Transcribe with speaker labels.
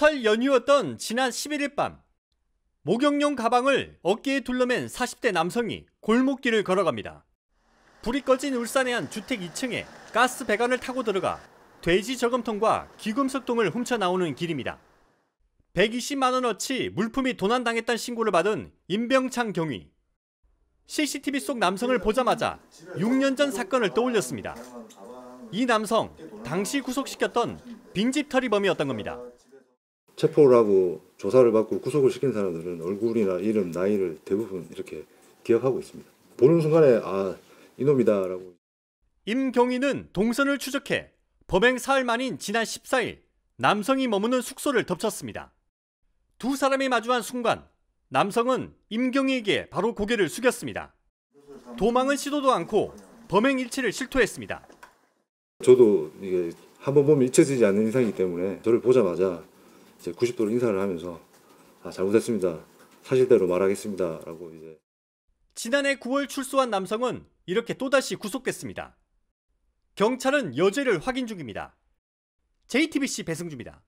Speaker 1: 설 연휴였던 지난 11일 밤 목욕용 가방을 어깨에 둘러맨 40대 남성이 골목길을 걸어갑니다. 불이 꺼진 울산의 한 주택 2층에 가스 배관을 타고 들어가 돼지 저금통과 귀금속통을 훔쳐 나오는 길입니다. 120만원어치 물품이 도난당했다는 신고를 받은 임병창 경위. CCTV 속 남성을 보자마자 6년 전 사건을 떠올렸습니다. 이 남성, 당시 구속시켰던 빈집 털이범이었던 겁니다.
Speaker 2: 체포를 하고 조사를 받고 구속을 시킨 사람들은 얼굴이나 이름, 나이를 대부분 이렇게 기억하고 있습니다. 보는 순간에 아 이놈이다라고.
Speaker 1: 임경희는 동선을 추적해 범행 사흘 만인 지난 14일 남성이 머무는 숙소를 덮쳤습니다. 두 사람이 마주한 순간 남성은 임경희에게 바로 고개를 숙였습니다. 도망은 시도도 않고 범행 일치를 실토했습니다.
Speaker 2: 저도 이게 한 번 보면 잊혀지지 않는 인상이기 때문에 저를 보자마자 이제 90도로 인사를 하면서 아, 잘못했습니다. 사실대로 말하겠습니다.
Speaker 1: 라고 이제 지난해 9월 출소한 남성은 이렇게 또다시 구속됐습니다.
Speaker 2: 경찰은 여죄를 확인 중입니다. JTBC 배승주입니다.